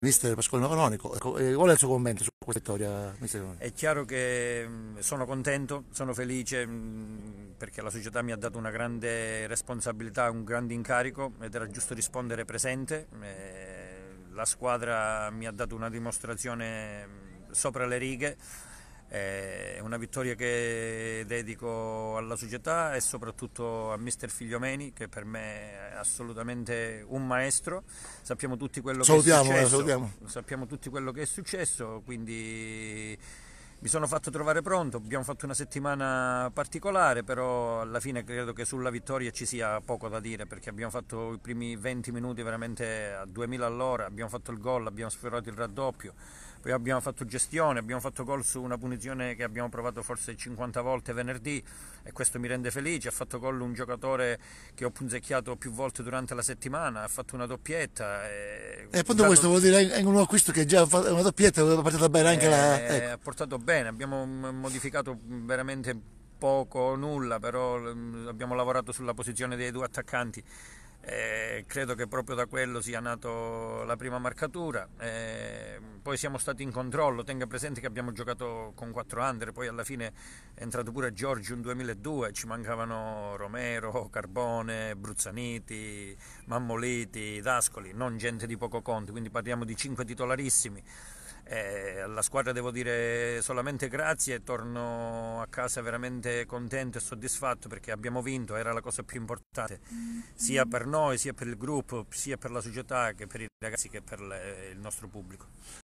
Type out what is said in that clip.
mister Pasquale Marononico. Ecco, eh, qual è il suo commento su questa vittoria? È chiaro che mm, sono contento, sono felice mm, perché la società mi ha dato una grande responsabilità, un grande incarico ed era giusto rispondere presente. Eh, la squadra mi ha dato una dimostrazione mm, sopra le righe. Eh, una vittoria che dedico alla società e soprattutto a mister Figliomeni che per me è assolutamente un maestro. Sappiamo tutti quello, salutiamo, che, è eh, successo, Salutiamo. sappiamo tutti quello che è successo, quindi mi sono fatto trovare pronto, abbiamo fatto una settimana particolare, però alla fine credo che sulla vittoria ci sia poco da dire perché abbiamo fatto i primi 20 minuti veramente a 2000 all'ora, abbiamo fatto il gol, abbiamo sfiorato il raddoppio, poi abbiamo fatto gestione, abbiamo fatto gol su una punizione che abbiamo provato forse 50 volte venerdì e questo mi rende felice, ha fatto gol un giocatore che ho punzecchiato più volte durante la settimana, ha fatto una doppietta. E, e appunto questo vuol dire è un acquisto che già è una doppietta, è partita bene anche la... Eh, ecco. Ha portato bene, abbiamo modificato veramente poco o nulla, però ehm, abbiamo lavorato sulla posizione dei due attaccanti eh, credo che proprio da quello sia nata la prima marcatura, eh, poi siamo stati in controllo, tenga presente che abbiamo giocato con 4 under, poi alla fine è entrato pure Giorgio in 2002, ci mancavano Romero, Carbone, Bruzzaniti, Mammoliti, Dascoli, non gente di poco conto, quindi parliamo di 5 titolarissimi. Eh, alla squadra devo dire solamente grazie, torno a casa veramente contento e soddisfatto perché abbiamo vinto, era la cosa più importante mm-hmm. sia per noi, sia per il gruppo, sia per la società che per i ragazzi che per le, il nostro pubblico.